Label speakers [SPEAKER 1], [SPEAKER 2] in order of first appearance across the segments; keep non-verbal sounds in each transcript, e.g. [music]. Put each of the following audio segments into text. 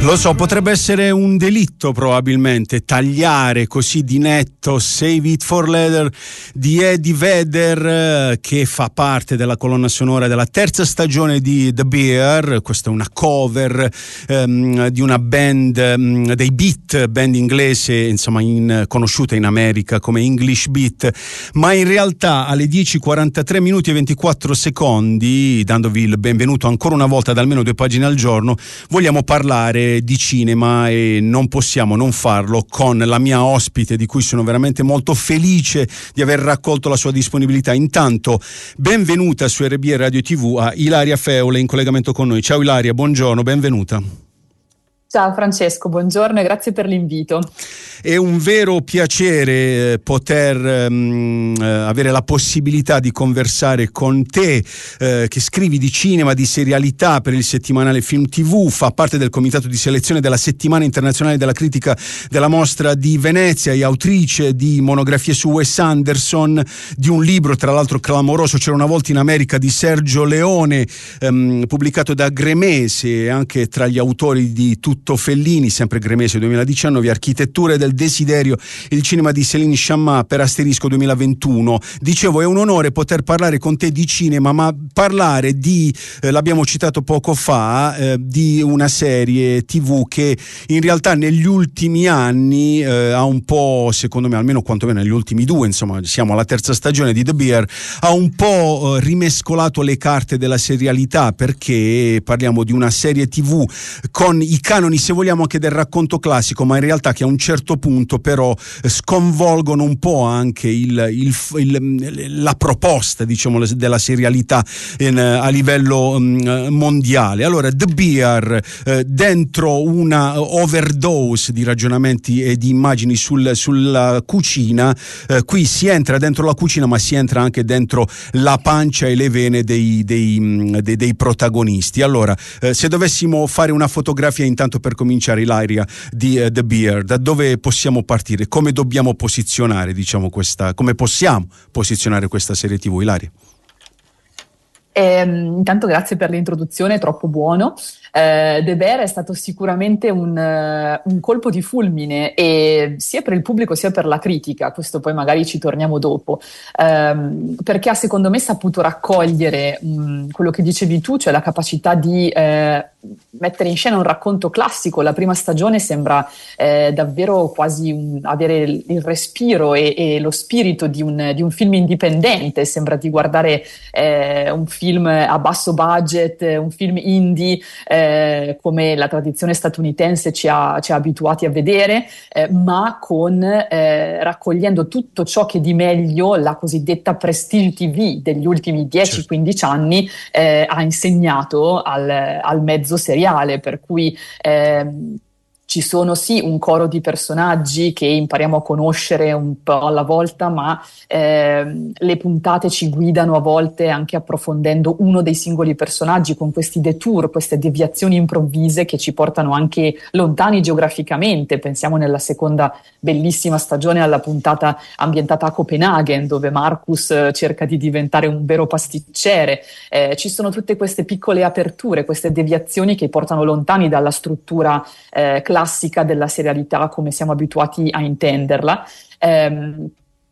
[SPEAKER 1] Lo so, potrebbe essere un delitto probabilmente tagliare così di netto Save It for Leather di Eddie Vedder eh, che fa parte della colonna sonora della terza stagione di The Bear, questa è una cover um, di una band um, dei Beat, band inglese insomma in, conosciuta in America come English Beat, ma in realtà alle 10.43 minuti e 24 secondi, dandovi il benvenuto ancora una volta ad almeno due pagine al giorno, vogliamo parlare parlare di cinema e non possiamo non farlo con la mia ospite di cui sono veramente molto felice di aver raccolto la sua disponibilità. Intanto benvenuta su RB Radio TV a Ilaria Feule in collegamento con noi. Ciao Ilaria, buongiorno, benvenuta.
[SPEAKER 2] Ciao Francesco, buongiorno e grazie per l'invito.
[SPEAKER 1] È un vero piacere eh, poter um, avere la possibilità di conversare con te, eh, che scrivi di cinema, di serialità per il settimanale Film TV, fa parte del comitato di selezione della Settimana Internazionale della Critica della Mostra di Venezia e autrice di monografie su Wes Anderson, di un libro tra l'altro clamoroso, C'era una volta in America di Sergio Leone, um, pubblicato da Gremese, e anche tra gli autori di tutto tutto Fellini, sempre gremese 2019, Architetture del desiderio, il cinema di Céline Chammat per Asterisco 2021. Dicevo, è un onore poter parlare con te di cinema, ma parlare di, eh, l'abbiamo citato poco fa, eh, di una serie TV che in realtà negli ultimi anni eh, ha un po', secondo me, almeno quantomeno negli ultimi due, insomma, siamo alla terza stagione di The Beer, ha un po' eh, rimescolato le carte della serialità perché parliamo di una serie TV con i canoni canoni, se vogliamo, anche del racconto classico, ma in realtà che a un certo punto però eh, sconvolgono un po' anche il, il, il, mm, la proposta diciamo, della serialità in, eh, a livello mm, eh, mondiale. Allora, The Beer, dentro una overdose di ragionamenti e di immagini sul, sulla cucina, qui si entra dentro la cucina, ma si entra anche dentro la pancia e le vene dei, dei, mm, dei, dei protagonisti. Allora, se dovessimo fare una fotografia intanto dato per cominciare Ilaria di uh, The Beer? Da dove possiamo partire? Come dobbiamo posizionare, diciamo, questa, come possiamo posizionare questa serie TV, Ilaria?
[SPEAKER 2] Eh, intanto grazie per l'introduzione, è troppo buono eh, De Beer è stato sicuramente un, eh, un, colpo di fulmine e sia per il pubblico sia per la critica, questo poi magari ci torniamo dopo, ehm, perché ha secondo me saputo raccogliere mh, quello che dicevi tu, cioè la capacità di eh, mettere in scena un racconto classico, la prima stagione sembra eh, davvero quasi un, avere il, il respiro e, e, lo spirito di un, di un, film indipendente, sembra di guardare eh, un film a basso budget, un film indie eh, come la tradizione statunitense ci ha, ci ha abituati a vedere, eh, ma con, eh, raccogliendo tutto ciò che di meglio la cosiddetta prestige TV degli ultimi 10-15 certo. anni eh, ha insegnato al, al, mezzo seriale, per cui ehm, ci sono sì un coro di personaggi che impariamo a conoscere un po' alla volta, ma eh, le puntate ci guidano a volte anche approfondendo uno dei singoli personaggi con questi detour, queste deviazioni improvvise che ci portano anche lontani geograficamente. Pensiamo nella seconda bellissima stagione alla puntata ambientata a Copenaghen, dove Marcus eh, cerca di diventare un vero pasticcere. Eh, ci sono tutte queste piccole aperture, queste deviazioni che portano lontani dalla struttura eh, classica classica della serialità come siamo abituati a intenderla. Ehm,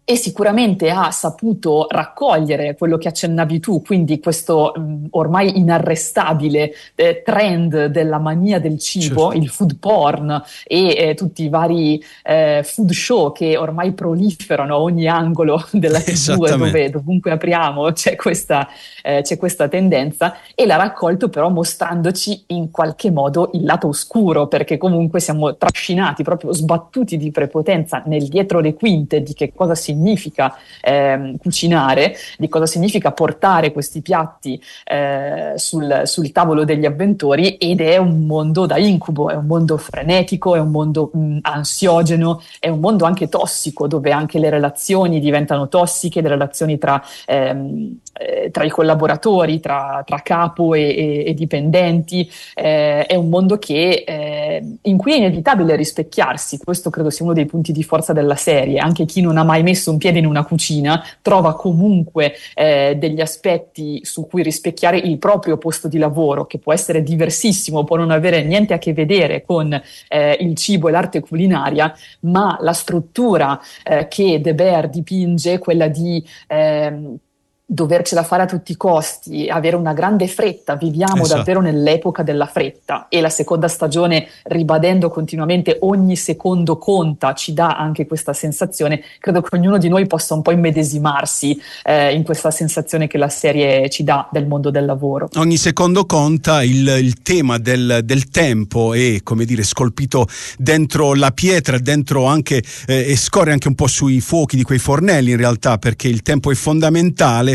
[SPEAKER 2] e sicuramente ha saputo raccogliere quello che accennavi tu, quindi questo mh, mm, ormai inarrestabile eh, trend della mania del cibo, certo. il food porn e eh, tutti i vari eh, food show che ormai proliferano a ogni angolo della TV, dove dovunque apriamo c'è questa, eh, c'è questa tendenza, e l'ha raccolto però mostrandoci in qualche modo il lato oscuro, perché comunque siamo trascinati, proprio sbattuti di prepotenza nel dietro le quinte di che cosa significa significa eh, cucinare, di cosa significa portare questi piatti eh, sul, sul, tavolo degli avventori ed è un mondo da incubo, è un mondo frenetico, è un mondo mh, mm, ansiogeno, è un mondo anche tossico dove anche le relazioni diventano tossiche, le relazioni tra... Ehm, eh, tra i collaboratori, tra, tra capo e, e, e dipendenti, eh, è un mondo che, eh, in cui è inevitabile rispecchiarsi, questo credo sia uno dei punti di forza della serie, anche chi non ha mai messo un piede in una cucina trova comunque eh, degli aspetti su cui rispecchiare il proprio posto di lavoro, che può essere diversissimo, può non avere niente a che vedere con il cibo e l'arte culinaria, ma la struttura che De Beer dipinge, quella di ehm, dovercela fare a tutti i costi, avere una grande fretta, viviamo esatto. davvero nell'epoca della fretta e la seconda stagione, ribadendo continuamente ogni secondo conta, ci dà anche questa sensazione, credo che ognuno di noi possa un po' immedesimarsi eh, in questa sensazione che la serie ci dà del mondo del lavoro. Ogni
[SPEAKER 1] secondo conta, il, il tema del, del, tempo è, come dire, scolpito dentro la pietra, dentro anche eh, e scorre anche un po' sui fuochi di quei fornelli in realtà, perché il tempo è fondamentale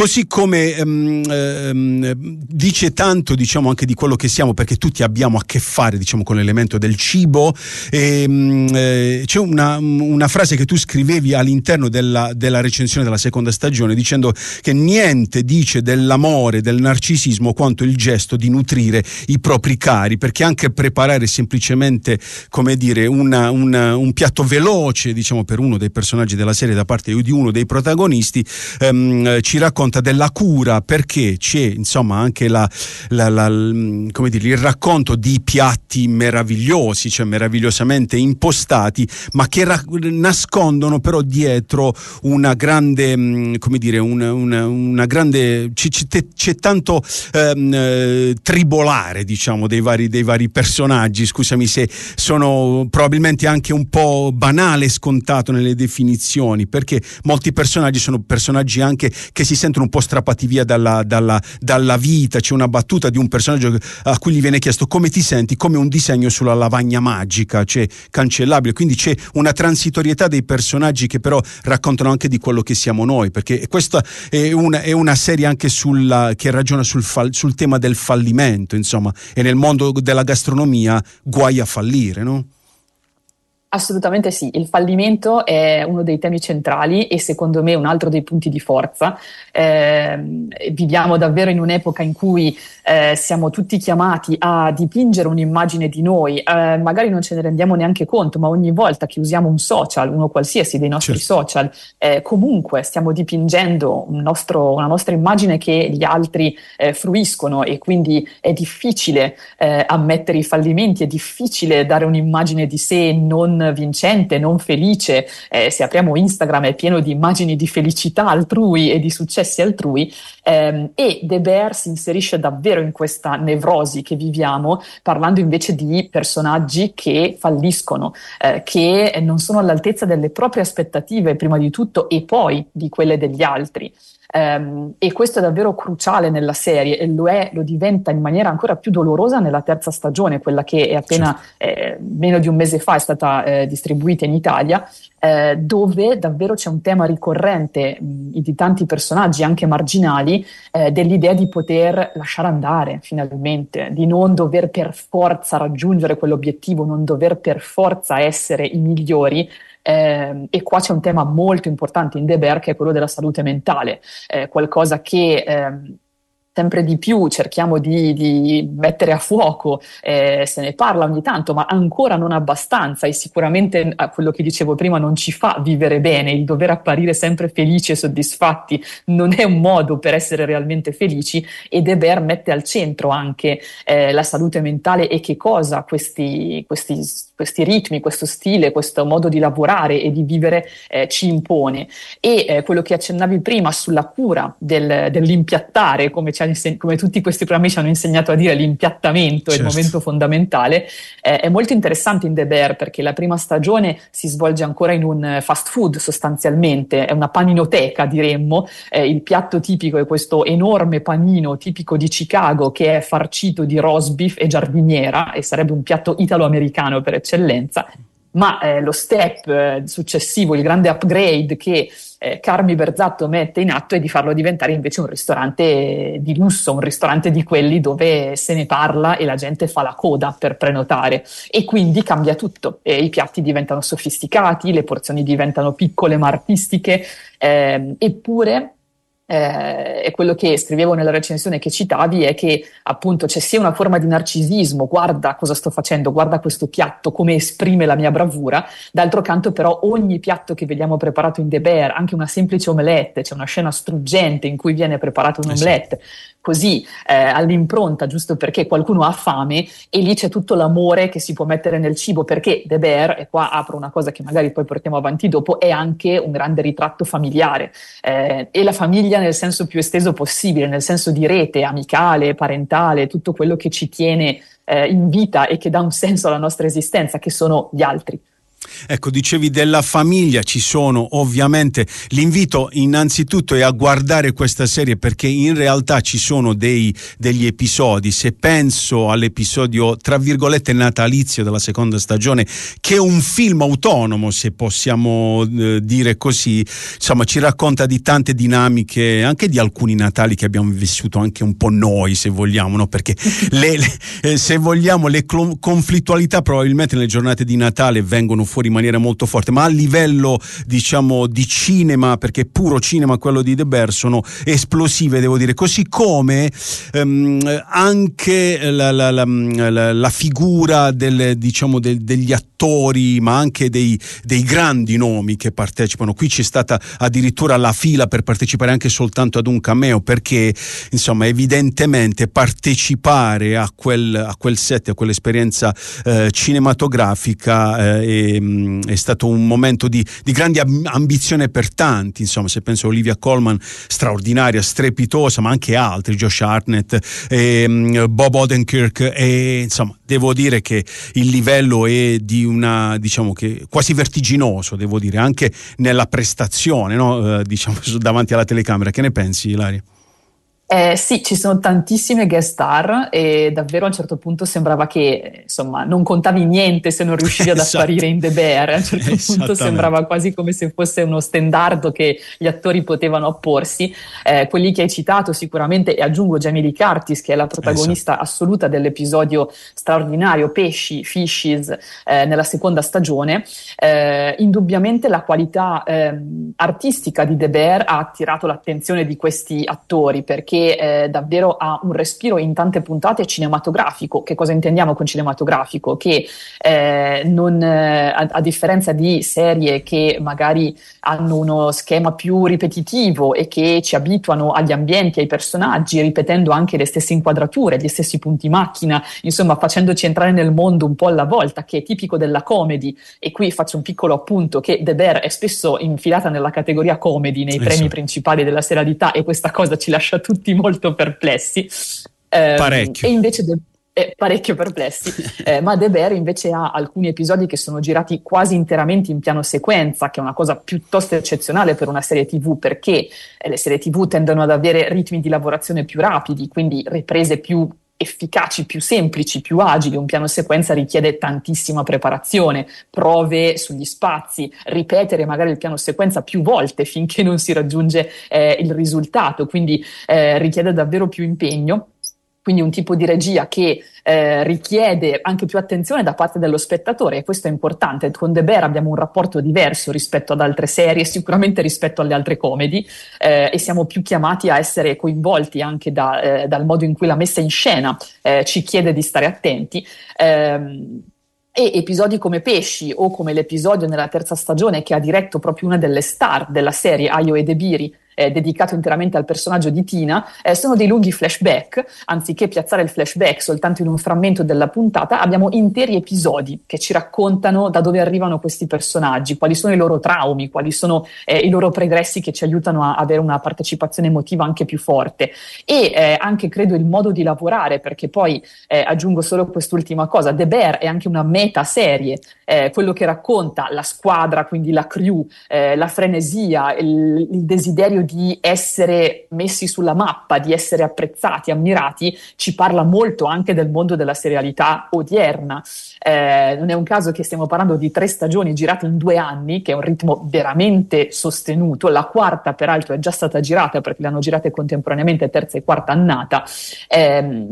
[SPEAKER 1] Così come ehm, ehm, dice tanto diciamo, anche di quello che siamo, perché tutti abbiamo a che fare diciamo, con l'elemento del cibo. E, ehm, eh, c'è una, una, frase che tu scrivevi all'interno della, della recensione della seconda stagione dicendo che niente dice dell'amore, del narcisismo quanto il gesto di nutrire i propri cari, perché anche preparare semplicemente come dire, una, una, un piatto veloce diciamo, per uno dei personaggi della serie da parte di uno dei protagonisti ehm, ci racconta racconta della cura perché c'è insomma anche la, la, la, mm, dire, il racconto di piatti meravigliosi, cioè meravigliosamente impostati, ma che ra- nascondono però dietro una grande, mm, come dire, una, una, una grande, c- c- c'è, tanto ehm, eh, tribolare diciamo dei vari, dei vari personaggi, scusami se sono probabilmente anche un po' banale, scontato nelle definizioni, perché molti personaggi sono personaggi anche che si sentono sentono un po' strappati via dalla, dalla, dalla vita. C'è una battuta di un personaggio a cui gli viene chiesto come ti senti, come un disegno sulla lavagna magica, cioè cancellabile. Quindi c'è una transitorietà dei personaggi che però raccontano anche di quello che siamo noi, perché questa è una, è una serie anche sulla, che ragiona sul, fal, sul tema del fallimento, insomma, e nel mondo della gastronomia guai a fallire, no?
[SPEAKER 2] Assolutamente sì, il fallimento è uno dei temi centrali e secondo me un altro dei punti di forza. Eh, viviamo davvero in un'epoca in cui eh, siamo tutti chiamati a dipingere un'immagine di noi, eh, magari non ce ne rendiamo neanche conto, ma ogni volta che usiamo un social, uno qualsiasi dei nostri certo. social, eh, comunque stiamo dipingendo un nostro, una nostra immagine che gli altri eh, fruiscono e quindi è difficile eh, ammettere i fallimenti, è difficile dare un'immagine di sé non vincente, non felice. Eh, se apriamo Instagram è pieno di immagini di felicità altrui e di successi altrui. Ehm, e De Beer si inserisce davvero in questa nevrosi che viviamo, parlando invece di personaggi che falliscono, eh, che non sono all'altezza delle proprie aspettative, prima di tutto, e poi di quelle degli altri ehm, e questo è davvero cruciale nella serie e lo, è, lo, diventa in maniera ancora più dolorosa nella terza stagione, quella che è appena certo. eh, meno di un mese fa è stata eh, distribuita in Italia eh, dove davvero c'è un tema ricorrente mh, di tanti personaggi, anche marginali, eh, dell'idea di poter lasciare andare finalmente, di non dover per forza raggiungere quell'obiettivo, non dover per forza essere i migliori, eh, e qua c'è un tema molto importante in The Beer che è quello della salute mentale, eh, qualcosa che eh, sempre di più cerchiamo di, di mettere a fuoco, eh, se ne parla ogni tanto, ma ancora non abbastanza e sicuramente a ah, quello che dicevo prima non ci fa vivere bene, il dover apparire sempre felici e soddisfatti non è un modo per essere realmente felici e Deber mette al centro anche eh, la salute mentale e che cosa questi, questi questi ritmi, questo stile, questo modo di lavorare e di vivere eh, ci impone. E eh, quello che accennavi prima sulla cura del, dell'impiattare, come, inseg- come, tutti questi programmi ci hanno insegnato a dire, l'impiattamento certo. è il certo. momento fondamentale, eh, è molto interessante in The Bear perché la prima stagione si svolge ancora in un eh, fast food sostanzialmente, è una paninoteca diremmo, eh, il piatto tipico è questo enorme panino tipico di Chicago che è farcito di roast beef e giardiniera e sarebbe un piatto italo-americano per eccellenza eccellenza, ma eh, lo step eh, successivo, il grande upgrade che eh, Carmi Berzatto mette in atto è di farlo diventare invece un ristorante di lusso, un ristorante di quelli dove se ne parla e la gente fa la coda per prenotare e quindi cambia tutto, eh, i piatti diventano sofisticati, le porzioni diventano piccole ma artistiche, ehm, eppure eh, e quello che scrivevo nella recensione che citavi è che appunto c'è sia una forma di narcisismo, guarda cosa sto facendo, guarda questo piatto, come esprime la mia bravura, d'altro canto però ogni piatto che vediamo preparato in The Bear, anche una semplice omelette, c'è una scena struggente in cui viene preparato un un'omelette, eh così eh, all'impronta, giusto perché qualcuno ha fame e lì c'è tutto l'amore che si può mettere nel cibo perché De Bear, e qua apro una cosa che magari poi portiamo avanti dopo, è anche un grande ritratto familiare eh, e la famiglia nel senso più esteso possibile, nel senso di rete amicale, parentale, tutto quello che ci tiene eh, in vita e che dà un senso alla nostra esistenza, che sono gli altri.
[SPEAKER 1] Ecco, dicevi della famiglia, ci sono ovviamente. L'invito innanzitutto è a guardare questa serie perché in realtà ci sono dei, degli episodi. Se penso all'episodio, tra virgolette, natalizio della seconda stagione, che è un film autonomo, se possiamo eh, dire così, insomma, ci racconta di tante dinamiche, anche di alcuni Natali che abbiamo vissuto anche un po' noi, se vogliamo, no? perché [laughs] le, le, eh, se vogliamo le conflittualità probabilmente nelle giornate di Natale vengono fuori in maniera molto forte, ma a livello diciamo di cinema, perché puro cinema quello di De Bear, sono esplosive, devo dire, così come ehm, anche la, la, mm, la, la figura del, diciamo, del, degli attori, ma anche dei, dei grandi nomi che partecipano. Qui c'è stata addirittura la fila per partecipare anche soltanto ad un cameo, perché insomma evidentemente partecipare a quel, a quel set, a quell'esperienza eh, cinematografica eh, Ehm, è stato un momento di, di, grande ambizione per tanti, insomma, se penso a Olivia Colman, straordinaria, strepitosa, ma anche altri, Josh Hartnett, e, ehm, Bob Odenkirk, e, insomma, devo dire che il livello è di una, diciamo che quasi vertiginoso, devo dire, anche nella prestazione, no? Eh, diciamo, [laughs] davanti alla telecamera. Che ne pensi, Ilaria?
[SPEAKER 2] Eh, sì, ci sono tantissime guest star e davvero a un certo punto sembrava che insomma non contavi niente se non riuscivi ad [laughs] esatto. apparire in The Bear. A un certo punto sembrava quasi come se fosse uno standard che gli attori potevano opporsi. Eh, quelli che hai citato sicuramente, e aggiungo Jamie Lee Curtis, che è la protagonista esatto. assoluta dell'episodio straordinario Pesci, Fishes, eh, nella seconda stagione. Eh, indubbiamente la qualità ehm, artistica di The Bear ha attirato l'attenzione di questi attori perché eh, davvero ha un respiro in tante puntate cinematografico. Che cosa intendiamo con cinematografico? Che eh, non, eh, a, a, differenza di serie che magari hanno uno schema più ripetitivo e che ci abituano agli ambienti, ai personaggi, ripetendo anche le stesse inquadrature, gli stessi punti macchina, insomma facendoci entrare nel mondo un po' alla volta, che è tipico della comedy. E qui faccio un piccolo appunto che The Bear è spesso infilata nella categoria comedy nei premi principali della serialità e questa cosa ci lascia tutti tutti molto perplessi. Eh, parecchio. E invece De, eh, parecchio perplessi, [laughs] eh, ma De Bear invece ha alcuni episodi che sono girati quasi interamente in piano sequenza, che è una cosa piuttosto eccezionale per una serie TV, perché eh, le serie TV tendono ad avere ritmi di lavorazione più rapidi, quindi riprese più efficaci, più semplici, più agili. Un piano sequenza richiede tantissima preparazione, prove sugli spazi, ripetere magari il piano sequenza più volte finché non si raggiunge eh, il risultato, quindi eh, richiede davvero più impegno quindi un tipo di regia che eh, richiede anche più attenzione da parte dello spettatore e questo è importante. Con The Bear abbiamo un rapporto diverso rispetto ad altre serie, sicuramente rispetto alle altre comedy eh, e siamo più chiamati a essere coinvolti anche da, eh, dal modo in cui la messa in scena eh, ci chiede di stare attenti. Eh, e episodi come Pesci o come l'episodio nella terza stagione che ha diretto proprio una delle star della serie, Ayo Edebiri, eh, dedicato interamente al personaggio di Tina, eh, sono dei lunghi flashback, anziché piazzare il flashback soltanto in un frammento della puntata, abbiamo interi episodi che ci raccontano da dove arrivano questi personaggi, quali sono i loro traumi, quali sono eh, i loro pregressi che ci aiutano a avere una partecipazione emotiva anche più forte e eh, anche credo il modo di lavorare, perché poi eh, aggiungo solo quest'ultima cosa, The Bear è anche una meta serie, eh, quello che racconta la squadra, quindi la crew, la frenesia, il, il desiderio di essere messi sulla mappa, di essere apprezzati, ammirati, ci parla molto anche del mondo della serialità odierna. Eh, non è un caso che stiamo parlando di tre stagioni girate in due anni, che è un ritmo veramente sostenuto. La quarta, peraltro, è già stata girata perché le hanno girate contemporaneamente terza e quarta annata. Eh,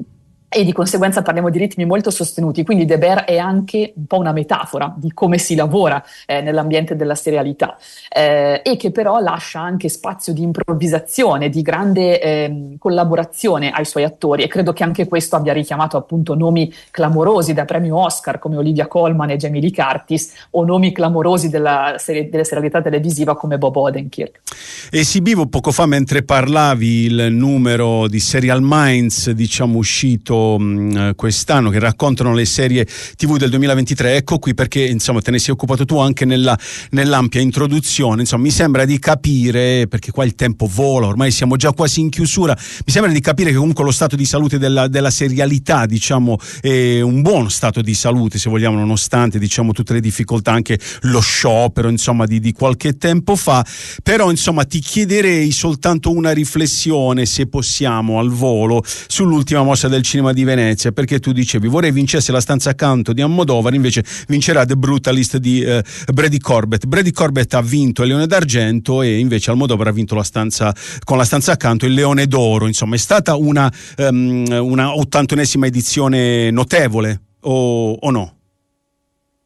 [SPEAKER 2] e di conseguenza parliamo di ritmi molto sostenuti, quindi De Bear è anche un po' una metafora di come si lavora eh, nell'ambiente della serialità eh, e che però lascia anche spazio di improvvisazione, di grande eh, collaborazione ai suoi attori e credo che anche questo abbia richiamato appunto nomi clamorosi da premio Oscar come Olivia Colman e Jamie Lee Curtis o nomi clamorosi della, serie, della serialità televisiva come Bob Odenkirk.
[SPEAKER 1] Esibivo poco fa mentre parlavi il numero di Serial Minds diciamo uscito mh, eh, quest'anno che raccontano le serie tv del 2023 ecco qui perché insomma te ne sei occupato tu anche nella, nell'ampia introduzione insomma mi sembra di capire perché qua il tempo vola ormai siamo già quasi in chiusura mi sembra di capire che comunque lo stato di salute della, della serialità diciamo è un buon stato di salute se vogliamo nonostante diciamo tutte le difficoltà anche lo sciopero insomma di, di qualche tempo fa però insomma ti chiederei soltanto una riflessione se possiamo al volo sull'ultima mossa del cinema cinema di Venezia, perché tu dicevi vorrei vincesse la stanza accanto di Ammodovar, invece vincerà The Brutalist di eh, Brady Corbett. Brady Corbett ha vinto il Leone d'Argento e invece Almodovar ha vinto la stanza, con la stanza accanto il Leone d'Oro. Insomma, è stata una, um, una ottantunesima edizione notevole o, o no?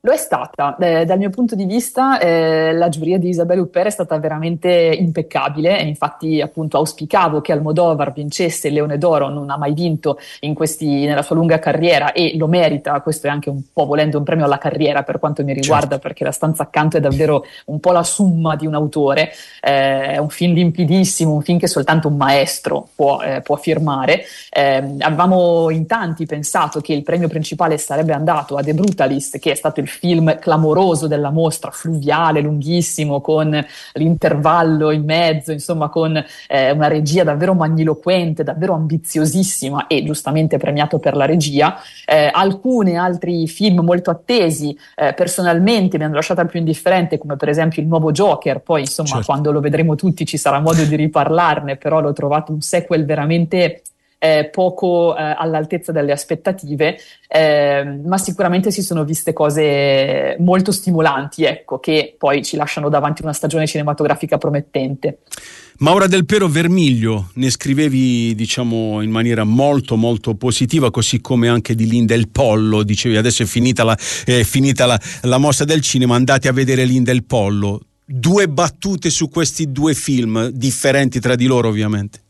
[SPEAKER 2] Lo è stata, eh, dal mio punto di vista eh, la giuria di Isabella Huppert è stata veramente impeccabile e infatti appunto auspicavo che Almodovar vincesse il Leone d'Oro, non ha mai vinto questi, nella sua lunga carriera e lo merita, questo è anche un po' volendo un premio alla carriera per quanto mi riguarda certo. perché La stanza accanto è davvero un po' la summa di un autore, eh, è un film limpidissimo, un film che soltanto un maestro può, eh, può firmare. Ehm, avevamo in tanti pensato che il premio principale sarebbe andato a The Brutalist che è stato il film clamoroso della mostra, fluviale, lunghissimo, con l'intervallo in mezzo, insomma con eh, una regia davvero magniloquente, davvero ambiziosissima e giustamente premiato per la regia. Eh, alcuni altri film molto attesi eh, personalmente mi hanno lasciato al più indifferente, come per esempio il nuovo Joker, poi insomma certo. quando lo vedremo tutti ci sarà modo di riparlarne, però l'ho trovato un sequel veramente eh, poco eh, all'altezza delle aspettative, eh, ma sicuramente si sono viste cose molto stimolanti, ecco, che poi ci lasciano davanti una stagione cinematografica promettente.
[SPEAKER 1] Maura Del Pero Vermiglio, ne scrivevi diciamo in maniera molto molto positiva, così come anche di Linda il Pollo, dicevi adesso è finita la, è finita la, la mossa del cinema, andate a vedere Linda il Pollo. Due battute su questi due film, differenti tra di loro ovviamente.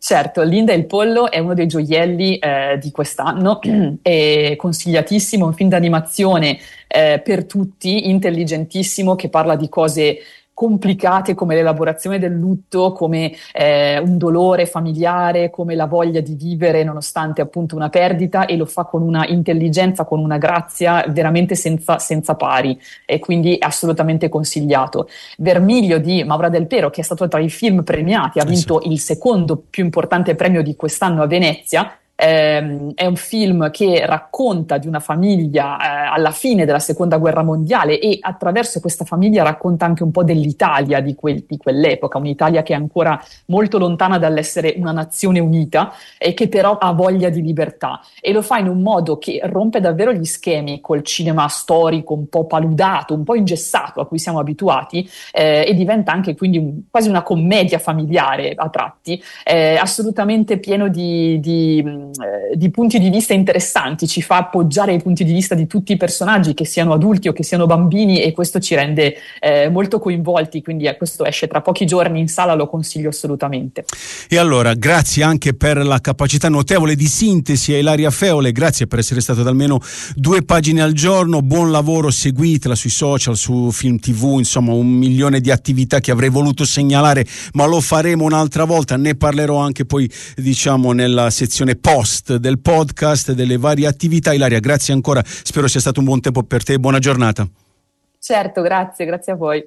[SPEAKER 2] Certo, Linda e il pollo è uno dei gioielli eh, di quest'anno, è consigliatissimo, un film d'animazione eh, per tutti, intelligentissimo, che parla di cose complicate come l'elaborazione del lutto, come eh, un dolore familiare, come la voglia di vivere nonostante appunto una perdita e lo fa con una intelligenza, con una grazia veramente senza, senza pari e quindi assolutamente consigliato. Vermiglio di Maura Del Pero, che è stato tra i film premiati, ha vinto il secondo più importante premio di quest'anno a Venezia, ehm, è un film che racconta di una famiglia eh, alla fine della seconda guerra mondiale e attraverso questa famiglia racconta anche un po' dell'Italia di, quel, di quell'epoca, un'Italia che è ancora molto lontana dall'essere una nazione unita e che però ha voglia di libertà e lo fa in un modo che rompe davvero gli schemi col cinema storico un po' paludato, un po' ingessato a cui siamo abituati eh, e diventa anche quindi un, quasi una commedia familiare a tratti, eh, assolutamente pieno di, di eh, di punti di vista interessanti, ci fa appoggiare i punti di vista di tutti i personaggi, che siano adulti o che siano bambini, e questo ci rende eh, molto coinvolti. Quindi eh, questo esce tra pochi giorni in sala, lo consiglio assolutamente.
[SPEAKER 1] E allora, grazie anche per la capacità notevole di sintesi a Ilaria Feole, grazie per essere stato ad almeno due pagine al giorno. Buon lavoro, seguitela sui social, su Film TV, insomma, un milione di attività che avrei voluto segnalare, ma lo faremo un'altra volta. Ne parlerò anche poi, diciamo, nella sezione post post del podcast e delle varie attività. Ilaria, grazie ancora, spero sia stato un buon tempo per te buona giornata.
[SPEAKER 2] Certo, grazie, grazie a voi.